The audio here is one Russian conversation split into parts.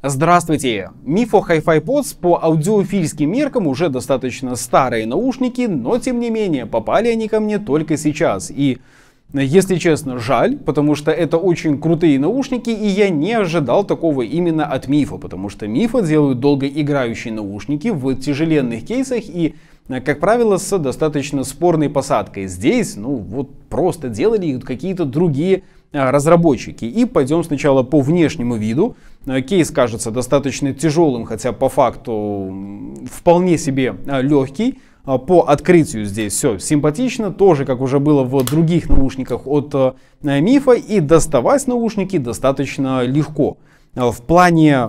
Здравствуйте! Мифо Hi-Fi Pods по аудиофильским меркам уже достаточно старые наушники, но тем не менее попали они ко мне только сейчас. И если честно, жаль, потому что это очень крутые наушники, и я не ожидал такого именно от Мифа, потому что Мифа делают долгоиграющие наушники в тяжеленных кейсах и, как правило, с достаточно спорной посадкой. Здесь, ну вот, просто делали какие-то другие а, разработчики. И пойдем сначала по внешнему виду. А, кейс кажется достаточно тяжелым, хотя по факту вполне себе а, легкий. По открытию здесь все симпатично, тоже как уже было в других наушниках от Мифа. И доставать наушники достаточно легко. В плане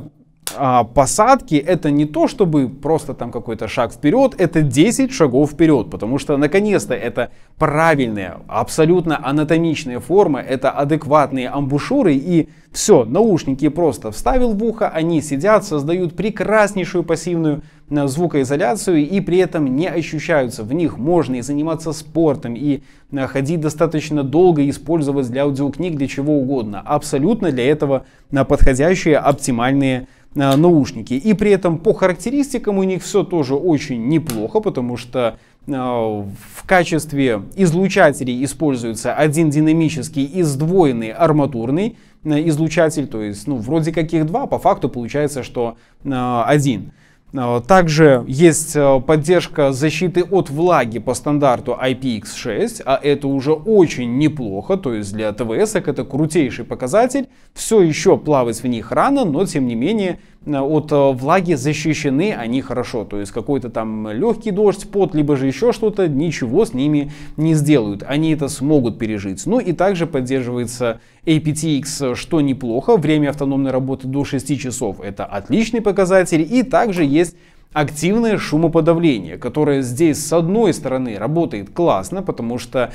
а, посадки это не то, чтобы просто там какой-то шаг вперед, это 10 шагов вперед, потому что наконец-то это правильные, абсолютно анатомичные формы, это адекватные амбушюры и все, наушники просто вставил в ухо, они сидят, создают прекраснейшую пассивную э, звукоизоляцию и при этом не ощущаются. В них можно и заниматься спортом, и э, ходить достаточно долго, использовать для аудиокниг, для чего угодно. Абсолютно для этого э, подходящие оптимальные Э, наушники. И при этом по характеристикам у них все тоже очень неплохо, потому что э, в качестве излучателей используется один динамический и сдвоенный арматурный э, излучатель, то есть, ну, вроде каких два, по факту получается, что один. А, также есть а, поддержка защиты от влаги по стандарту IPX6, а это уже очень неплохо, то есть для ТВС это крутейший показатель. Все еще плавать в них рано, но тем не менее Э, от э, влаги защищены они хорошо. То есть какой-то там легкий дождь, пот, либо же еще что-то, ничего с ними не сделают. Они это смогут пережить. Ну и также поддерживается APTX, э, что неплохо. Время автономной работы до 6 часов. Это отличный показатель. И также есть активное шумоподавление, которое здесь с одной стороны работает классно, потому что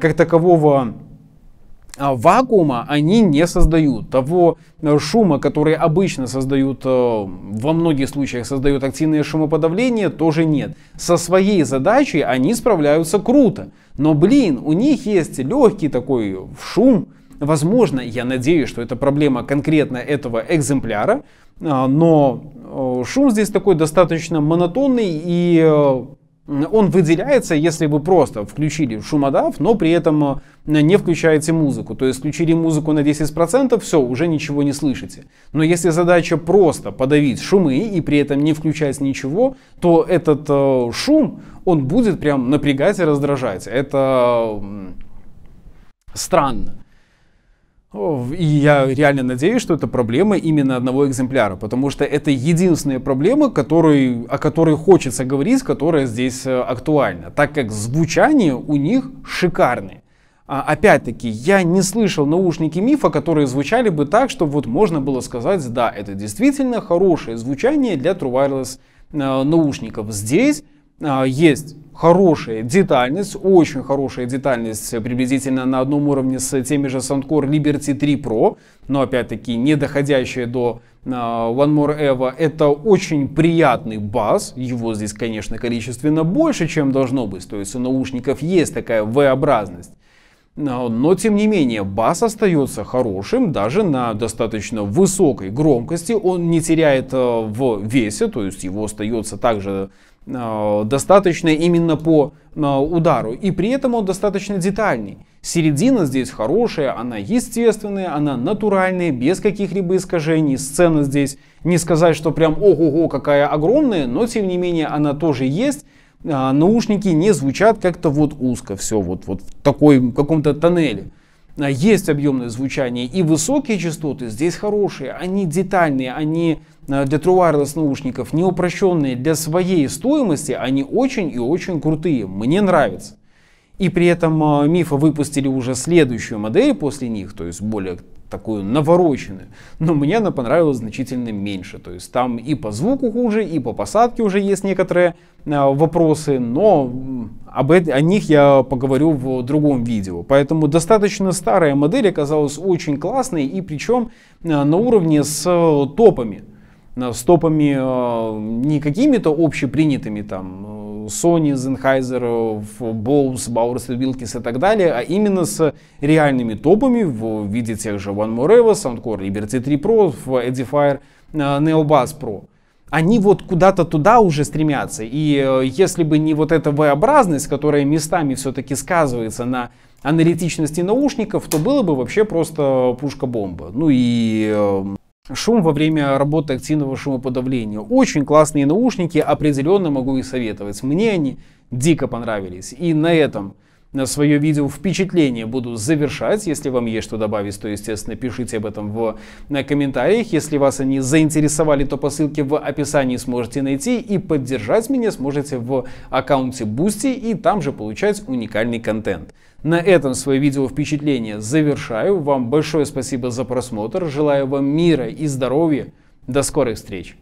как такового а, вакуума они не создают. Того э, шума, который обычно создают, э, во многих случаях создают активное шумоподавление, тоже нет. Со своей задачей они справляются круто. Но, блин, у них есть легкий такой шум. Возможно, я надеюсь, что это проблема конкретно этого экземпляра, а, но э, шум здесь такой достаточно монотонный и он выделяется, если вы просто включили шумодав, но при этом э, не включаете музыку. То есть включили музыку на 10%, все, уже ничего не слышите. Но если задача просто подавить шумы и при этом не включать ничего, то этот э, шум, он будет прям напрягать и раздражать. Это странно. И я реально надеюсь, что это проблема именно одного экземпляра, потому что это единственная проблема, который, о которой хочется говорить, которая здесь э, актуальна, так как звучание у них шикарное. А, опять-таки, я не слышал наушники мифа, которые звучали бы так, чтобы вот можно было сказать, да, это действительно хорошее звучание для True Wireless э, наушников. Здесь э, есть хорошая детальность, очень хорошая детальность э, приблизительно на одном уровне с теми же Soundcore Liberty 3 Pro, но опять-таки не доходящая до а, One More Evo. Это очень приятный бас, его здесь, конечно, количественно больше, чем должно быть, то есть у наушников есть такая V-образность. Но, тем не менее, бас остается хорошим даже на достаточно высокой громкости. Он не теряет э, в весе, то есть его остается также э, достаточно именно по э, удару. И при этом он достаточно детальный. Середина здесь хорошая, она естественная, она натуральная, без каких-либо искажений. Сцена здесь не сказать, что прям ого-го, какая огромная, но тем не менее она тоже есть. А, наушники не звучат как-то вот узко, все вот, вот в такой каком-то тоннеле. А, есть объемное звучание и высокие частоты здесь хорошие, они детальные, они а, для True Wireless наушников не упрощенные для своей стоимости, они очень и очень крутые, мне нравится. И при этом Мифа выпустили уже следующую модель после них, то есть более такую навороченную. Но мне она понравилась значительно меньше. То есть там и по звуку хуже, и по посадке уже есть некоторые а, вопросы, но об, о них я поговорю в другом видео. Поэтому достаточно старая модель оказалась очень классной и причем а, на уровне с э, топами. С топами а, не какими-то общепринятыми там Sony, Sennheiser, Bose, Bowers Wilkins и так далее, а именно с реальными топами в виде тех же One More Ever, Soundcore Liberty 3 Pro, Edifier, э, Neobass Pro они вот куда-то туда уже стремятся. И э, если бы не вот эта V-образность, которая местами все-таки сказывается на аналитичности наушников, то было бы вообще просто пушка-бомба. Ну и э, шум во время работы активного шумоподавления. Очень классные наушники, определенно могу и советовать. Мне они дико понравились. И на этом свое видео впечатление буду завершать. Если вам есть что добавить, то, естественно, пишите об этом в э, комментариях. Если вас они заинтересовали, то по ссылке в описании сможете найти и поддержать меня сможете в аккаунте Boosty и там же получать уникальный контент. На этом свое видео впечатление завершаю. Вам большое спасибо за просмотр. Желаю вам мира и здоровья. До скорых встреч!